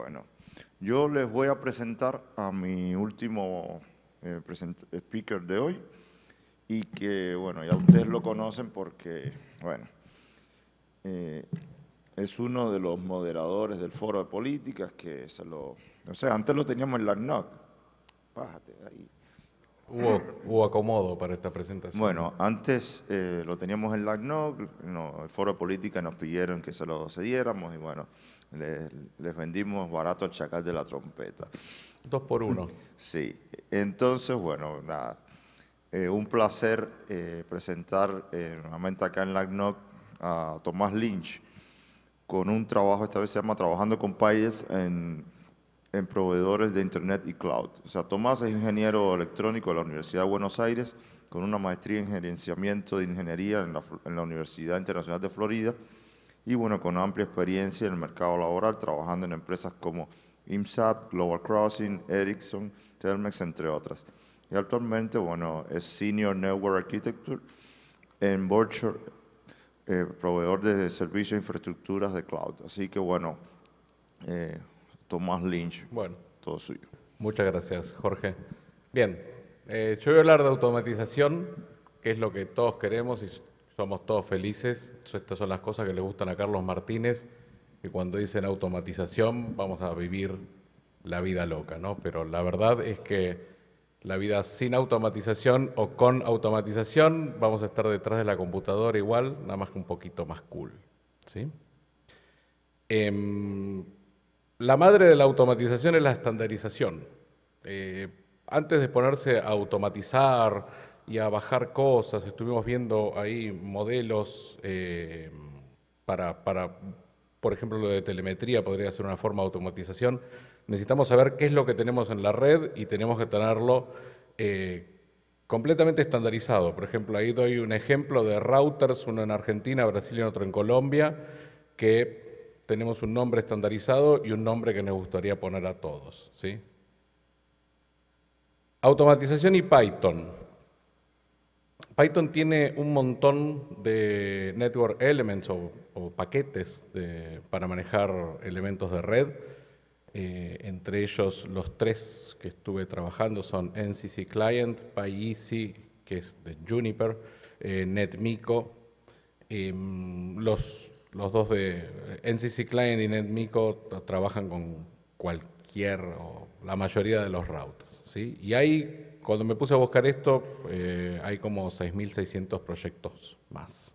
Bueno, yo les voy a presentar a mi último eh, speaker de hoy y que, bueno, ya ustedes lo conocen porque, bueno, eh, es uno de los moderadores del foro de políticas que se lo... O sea, antes lo teníamos en la NOC. Bájate ahí. Hubo, acomodo para esta presentación. Bueno, antes eh, lo teníamos en la NOC, el foro de política nos pidieron que se lo cediéramos y bueno, les, vendimos barato el chacal de la trompeta. Dos por uno. Sí, entonces, bueno, nada. Eh, un placer eh, presentar eh, nuevamente acá en LACNOC a Tomás Lynch con un trabajo, esta vez se llama Trabajando con Payes en, proveedores de Internet y Cloud. O sea, Tomás es ingeniero electrónico de la Universidad de Buenos Aires con una maestría en gerenciamiento de ingeniería en la Universidad Internacional de Florida y bueno, con amplia experiencia en el mercado laboral, trabajando en empresas como IMSAT, Global Crossing, Ericsson, Telmex, entre otras. Y actualmente, bueno, es Senior Network Architecture en Vulture, eh, proveedor de servicios e infraestructuras de cloud. Así que, bueno, eh, Tomás Lynch, bueno, todo suyo. Muchas gracias, Jorge. Bien, eh, yo voy a hablar de automatización, que es lo que todos queremos y somos todos felices. Estas son las cosas que le gustan a Carlos Martínez, Y cuando dicen automatización vamos a vivir la vida loca, ¿no? Pero la verdad es que la vida sin automatización o con automatización vamos a estar detrás de la computadora igual, nada más que un poquito más cool, ¿sí? Em, la madre de la automatización es la estandarización. Eh, antes de ponerse a automatizar, y a bajar cosas. Estuvimos viendo ahí modelos eh, para, por ejemplo, lo de telemetría podría ser una forma de automatización. Necesitamos saber qué es lo que tenemos en la red y tenemos que tenerlo eh, completamente estandarizado. Por ejemplo, ahí doy un ejemplo de routers, uno en Argentina, Brasil y otro en Colombia, que tenemos un nombre estandarizado y un nombre que nos gustaría poner a todos. ¿sí? Automatización y Python. Python tiene un montón de network elements o, paquetes para manejar elementos de red. Eh, entre ellos los tres que estuve trabajando son NCC Client, PyEasy, e que es de Juniper, eh, NetMico. Em, los, los dos de eh, NCC Client y NetMico trabajan con cualquier o la mayoría de los routers. ¿sí? Y hay cuando me puse a buscar esto, eh, hay como 6.600 proyectos más.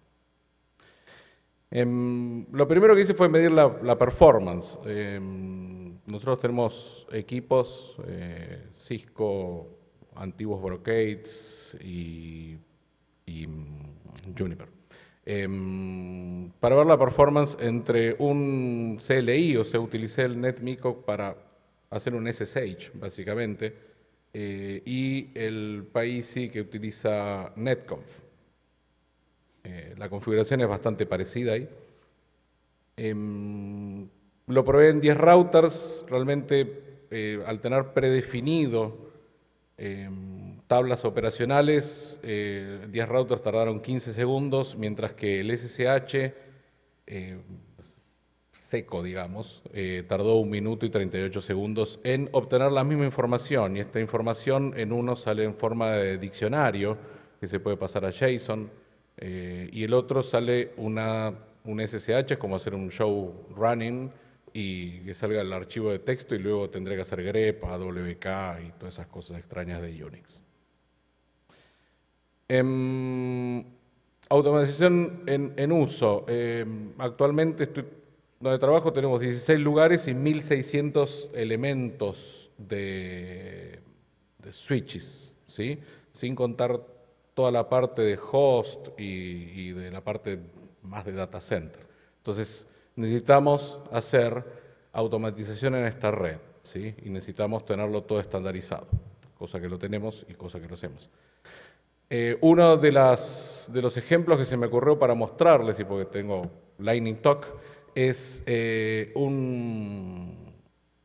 Em, lo primero que hice fue medir la, performance. Em, nosotros tenemos equipos, eh, Cisco, antiguos Brocades y, mm, Juniper. Em, para ver la performance entre un CLI, o sea, utilicé el NetMeco para hacer un SSH, básicamente, eh, y el país sí que utiliza NetConf. Eh, la configuración es bastante parecida ahí. Em, lo proveen en 10 routers, realmente eh, al tener predefinido em, tablas operacionales, 10 routers tardaron 15 segundos, mientras que el SSH seco, digamos, eh, tardó un minuto y 38 segundos en obtener la misma información. Y esta información en uno sale en forma de diccionario, que se puede pasar a JSON, eh, y el otro sale una, un SSH, es como hacer un show running, y que salga el archivo de texto, y luego tendré que hacer grep, AWK y todas esas cosas extrañas de Unix. Em, automatización en, uso. Em, actualmente estoy donde trabajo tenemos 16 lugares y 1.600 elementos de, switches, sin contar toda la parte de host y, de la parte más de data center. Entonces, necesitamos hacer automatización en esta red y necesitamos tenerlo todo estandarizado, cosa que lo tenemos y cosa que lo hacemos. Eh, uno de, de los ejemplos que se me ocurrió para mostrarles, y porque tengo Lightning Talk, es eh, un...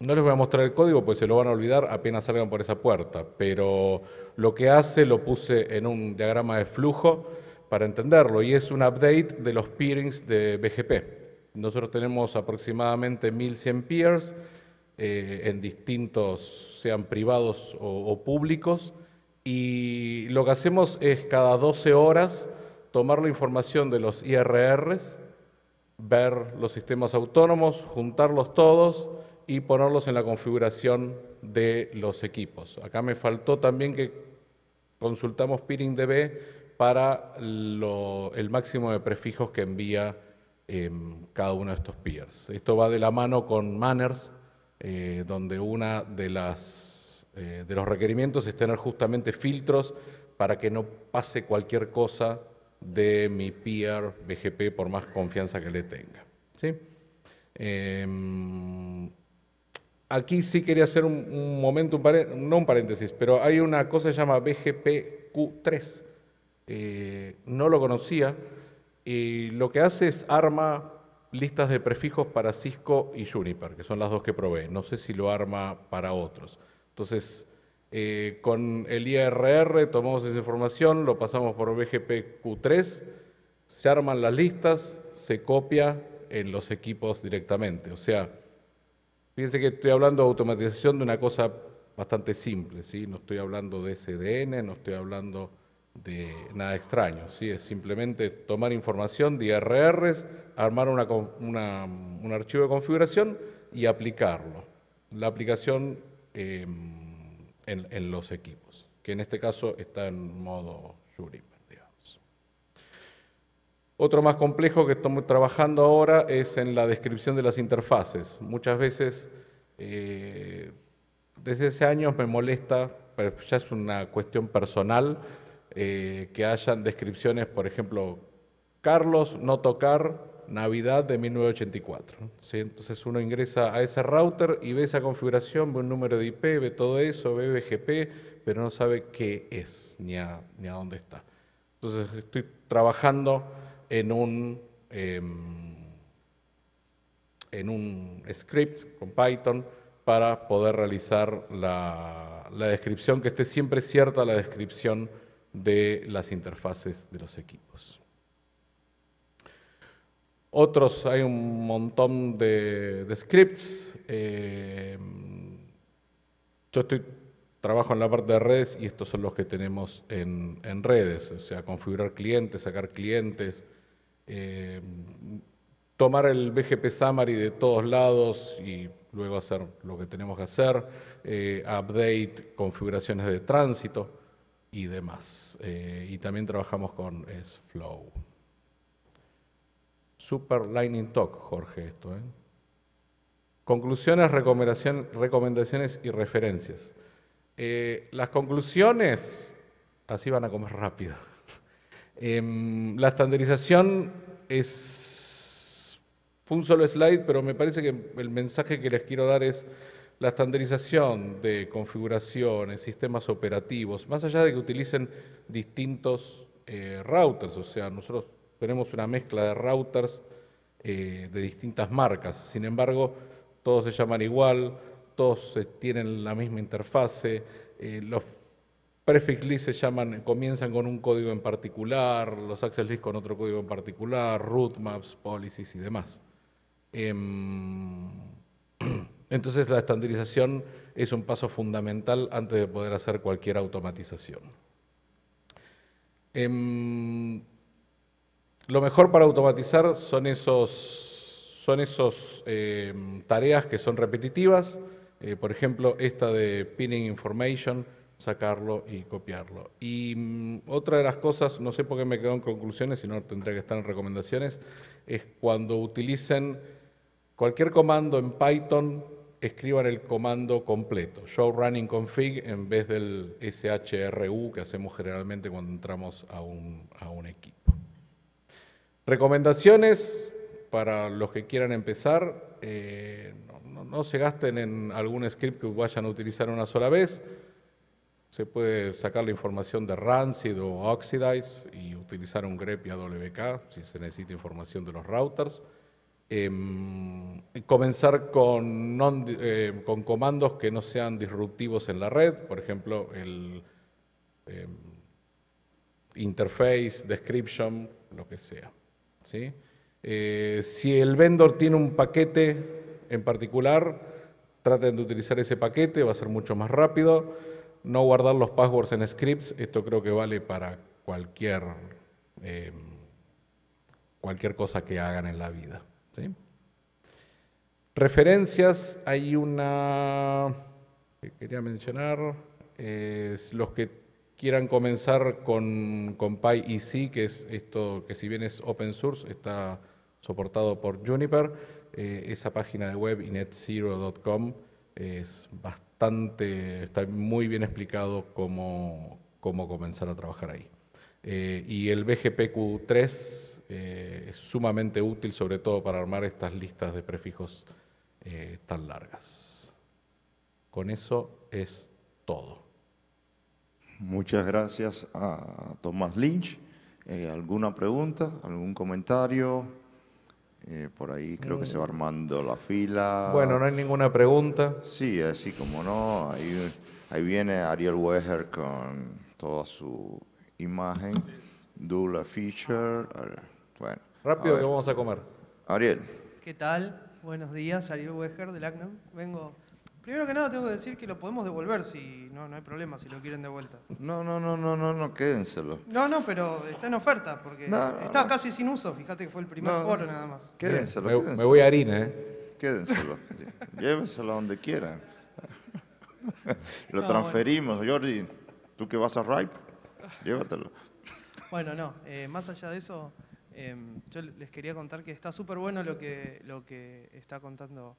No les voy a mostrar el código, pues se lo van a olvidar apenas salgan por esa puerta, pero lo que hace lo puse en un diagrama de flujo para entenderlo y es un update de los peerings de BGP. Nosotros tenemos aproximadamente 1100 peers eh, en distintos, sean privados o, o públicos, y lo que hacemos es cada 12 horas tomar la información de los IRRs, ver los sistemas autónomos, juntarlos todos y ponerlos en la configuración de los equipos. Acá me faltó también que consultamos PeeringDB para el máximo de prefijos que envía em, cada uno de estos peers. Esto va de la mano con Manners, eh, donde una de las eh, de los requerimientos es tener justamente filtros para que no pase cualquier cosa de mi peer BGP por más confianza que le tenga. ¿sí? Em, aquí sí quería hacer un, momento, no un paréntesis, pero hay una cosa que se llama BGP-Q3. Eh, no lo conocía y lo que hace es arma listas de prefijos para Cisco y Juniper, que son las dos que provee. No sé si lo arma para otros. Entonces, eh, con el IRR tomamos esa información, lo pasamos por BGP-Q3, se arman las listas, se copia en los equipos directamente. O sea, fíjense que estoy hablando de automatización de una cosa bastante simple, ¿sí? No estoy hablando de SDN, no estoy hablando de nada extraño, ¿sí? Es simplemente tomar información de IRRs, armar un archivo de configuración y aplicarlo. La aplicación... Em, en, los equipos, que en este caso está en modo jury Otro más complejo que estamos trabajando ahora es en la descripción de las interfaces. Muchas veces, eh, desde ese año me molesta, pero ya es una cuestión personal, eh, que hayan descripciones, por ejemplo, Carlos no tocar Navidad de 1984. Entonces uno ingresa a ese router y ve esa configuración, ve un número de IP, ve todo eso, ve BGP, pero no sabe qué es ni a, dónde está. Entonces estoy trabajando en un, em, en un script con Python para poder realizar la, la descripción, que esté siempre cierta la descripción de las interfaces de los equipos. Otros, hay un montón de, scripts. Eh, yo trabajo en la parte de redes y estos son los que tenemos en, redes, o sea, configurar clientes, sacar clientes, eh, tomar el BGP Summary de todos lados y luego hacer lo que tenemos que hacer, eh, update, configuraciones de tránsito y demás. y también trabajamos con Flow. Super Lightning Talk, Jorge, esto. ¿eh? Conclusiones, recomendaciones y referencias. Eh, las conclusiones, así van a comer rápido. Em, la estandarización es... Fue un solo slide, pero me parece que el mensaje que les quiero dar es la estandarización de configuraciones, sistemas operativos, más allá de que utilicen distintos eh, routers, o sea, nosotros tenemos una mezcla de routers eh, de distintas marcas. Sin embargo, todos se llaman igual, todos eh, tienen la misma interfase, eh, los prefix lists se llaman, comienzan con un código en particular, los access list con otro código en particular, maps, policies y demás. Em, entonces la estandarización es un paso fundamental antes de poder hacer cualquier automatización. Em, lo mejor para automatizar son esos, son esos eh, tareas que son repetitivas, eh, por ejemplo, esta de pinning information, sacarlo y copiarlo. Y mm, otra de las cosas, no sé por qué me quedo en conclusiones, si no tendría que estar en recomendaciones, es cuando utilicen cualquier comando en Python, escriban el comando completo, show running config en vez del SHRU que hacemos generalmente cuando entramos a un, a un equipo. Recomendaciones para los que quieran empezar, eh, no, se gasten en algún script que vayan a utilizar una sola vez. Se puede sacar la información de Rancid o Oxidize y utilizar un grep y AWK si se necesita información de los routers. Em, comenzar con, eh, con, comandos que no sean disruptivos en la red, por ejemplo, el em, interface, description, lo que sea. Eh, si el vendor tiene un paquete en particular, traten de utilizar ese paquete, va a ser mucho más rápido. No guardar los passwords en scripts, esto creo que vale para cualquier, eh, cualquier cosa que hagan en la vida. Referencias, hay una que quería mencionar, es los que quieran comenzar con, PyEC, que es esto que si bien es open source, está soportado por Juniper. Eh, esa página de web, inetzero.com, es bastante, está muy bien explicado cómo, comenzar a trabajar ahí. Eh, y el BGPQ3 eh, es sumamente útil, sobre todo para armar estas listas de prefijos tan largas. Con eso es todo. Muchas gracias a Tomás Lynch. Eh, ¿Alguna pregunta? ¿Algún comentario? Eh, por ahí creo que se va mm. armando la fila. Bueno, no hay ninguna pregunta. Sí, así como no. Ahí, ahí viene Ariel Weger con toda su imagen. Dula Fisher. Bueno. Rápido que vamos a comer. Ariel. ¿Qué tal? Buenos días, Ariel Weger del ACNAM. Vengo Primero que nada tengo que decir que lo podemos devolver si no, no hay problema, si lo quieren de vuelta. No, no, no, no, no, no, quédenselo. No, no, pero está en oferta, porque está casi sin uso, fíjate que fue el primer foro nada más. Quédenselo, Me, voy a harina, ¿eh? Quédenselo. Llévenselo a donde quieran. Lo transferimos, Jordi. Tú que vas a RIPE, llévatelo. Bueno, no, eh, más allá de eso, eh, yo les quería contar que está súper bueno lo que, lo que está contando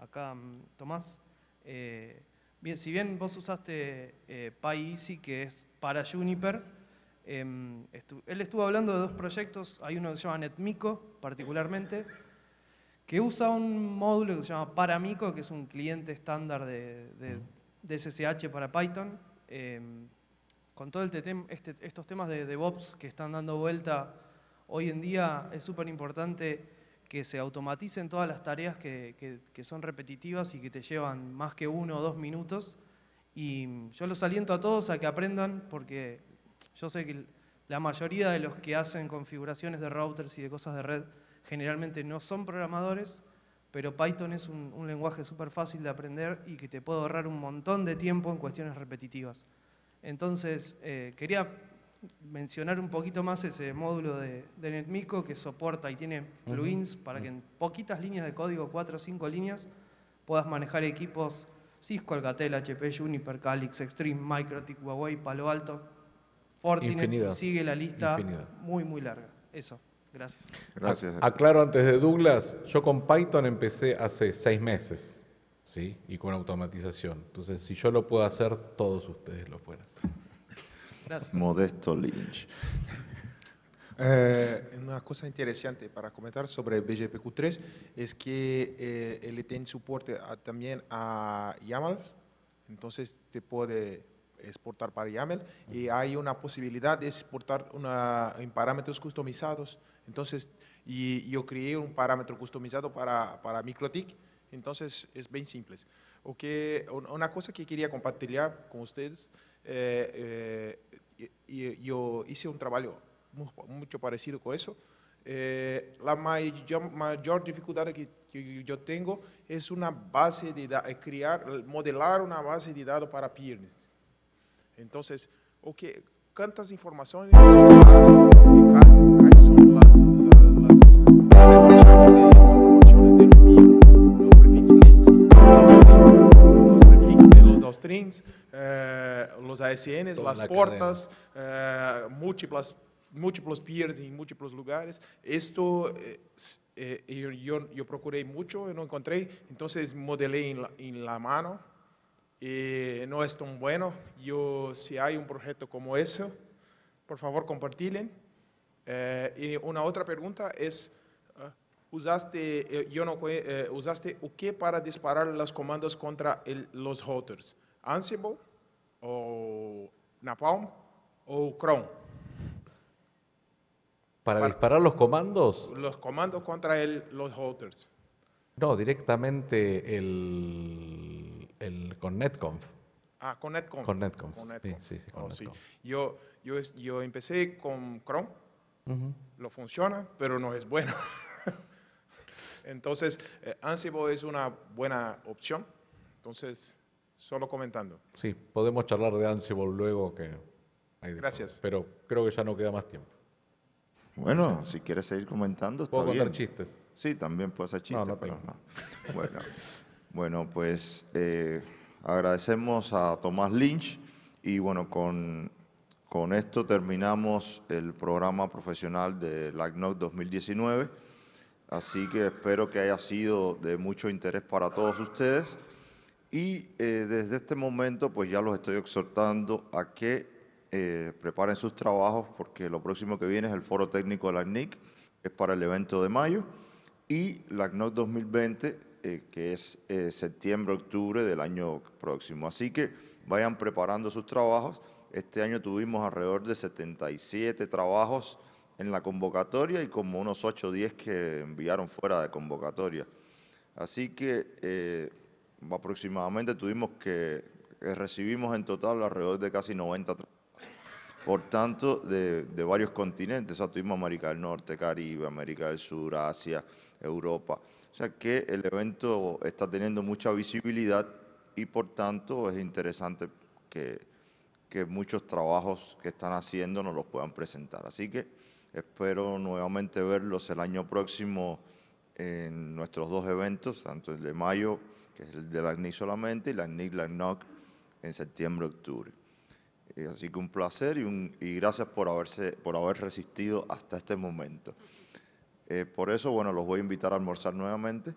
acá mm, Tomás. Eh, bien, si bien vos usaste eh, PyEasy, que es para Juniper, em, él estuvo hablando de dos proyectos, hay uno que se llama NetMico particularmente, que usa un módulo que se llama Paramico, que es un cliente estándar de, de, SSH para Python. Em, con todos este este, estos temas de DevOps que están dando vuelta hoy en día, es súper importante que se automaticen todas las tareas que, que, son repetitivas y que te llevan más que uno o dos minutos. Y yo los aliento a todos a que aprendan, porque yo sé que la mayoría de los que hacen configuraciones de routers y de cosas de red generalmente no son programadores, pero Python es un, un lenguaje súper fácil de aprender y que te puede ahorrar un montón de tiempo en cuestiones repetitivas. Entonces, eh, quería mencionar un poquito más ese módulo de, de NetMico que soporta y tiene plugins para que en poquitas líneas de código, cuatro o cinco líneas, puedas manejar equipos Cisco, Alcatel, HP, Juniper, Calix, Extreme, Microtik, Huawei, Palo Alto, Fortinet, sigue la lista muy, muy larga. Eso, gracias. Gracias. aclaro antes de Douglas, yo con Python empecé hace seis meses, ¿sí? Y con automatización. Entonces, si yo lo puedo hacer, todos ustedes lo pueden hacer. Modesto Lynch. Eh, una cosa interesante para comentar sobre BGPQ3 es que eh, él tiene soporte también a YAML, entonces te puede exportar para YAML y hay una posibilidad de exportar una, en parámetros customizados. Entonces, y yo creé un parámetro customizado para, para MicroTik, entonces es bien simple. O una cosa que quería compartir con ustedes eh, eh yo hice un trabajo mucho parecido con eso. Eh, la mayor, dificultad que, yo tengo es una base de eh, crear, modelar una base de datos para piernas. Entonces, que ¿cuántas informaciones cuáles son las, strings, eh, los las puertas, eh, múltiples, piers en múltiples lugares. Esto eh, eh, yo, yo, procuré mucho y no encontré, entonces modelé en la, mano. y no es tan bueno. Yo, si hay un proyecto como eso, por favor, compartilen. y una otra pregunta es, usaste, yo no, usaste qué para disparar los comandos contra los routers? Ansible o Napalm o Chrome. Para, disparar los comandos? Los comandos contra el, los holders. No, directamente el, el con NetConf. Ah, con NetConf. Con NetConf. Sí, sí, oh, sí, Yo, yo, yo empecé con Chrome, lo funciona, pero no es bueno. Entonces, eh, Ansible es una buena opción. Entonces, solo comentando. Sí, podemos charlar de Ansible luego que... Hay Gracias. Pero creo que ya no queda más tiempo. Bueno, si quieres seguir comentando, ¿Puedo contar chistes? Sí, también puedo hacer chistes, no, no pero no. Bueno, bueno pues eh, agradecemos a Tomás Lynch y bueno, con, con esto terminamos el programa profesional de LACNOC 2019. Así que espero que haya sido de mucho interés para todos ustedes. Y eh, desde este momento, pues ya los estoy exhortando a que eh, preparen sus trabajos, porque lo próximo que viene es el foro técnico de la ACNIC, es para el evento de mayo, y la ACNOC 2020, eh, que es septiembre, octubre del año próximo. Así que vayan preparando sus trabajos. Este año tuvimos alrededor de 77 trabajos en la convocatoria y como unos 8 o 10 que enviaron fuera de convocatoria. Así que aproximadamente tuvimos que, recibimos en total alrededor de casi 90 por tanto, de, varios continentes. O sea, tuvimos América del Norte, Caribe, América del Sur, Asia, Europa. O sea que el evento está teniendo mucha visibilidad y por tanto es interesante que, que muchos trabajos que están haciendo nos los puedan presentar. Así que espero nuevamente verlos el año próximo en nuestros dos eventos, tanto el de mayo que es el de la ACNIC solamente, y la ACNIC, la en septiembre, octubre. Eh, así que un placer y, gracias por, haber resistido hasta este momento. Eh, por eso, bueno, los voy a invitar a almorzar nuevamente.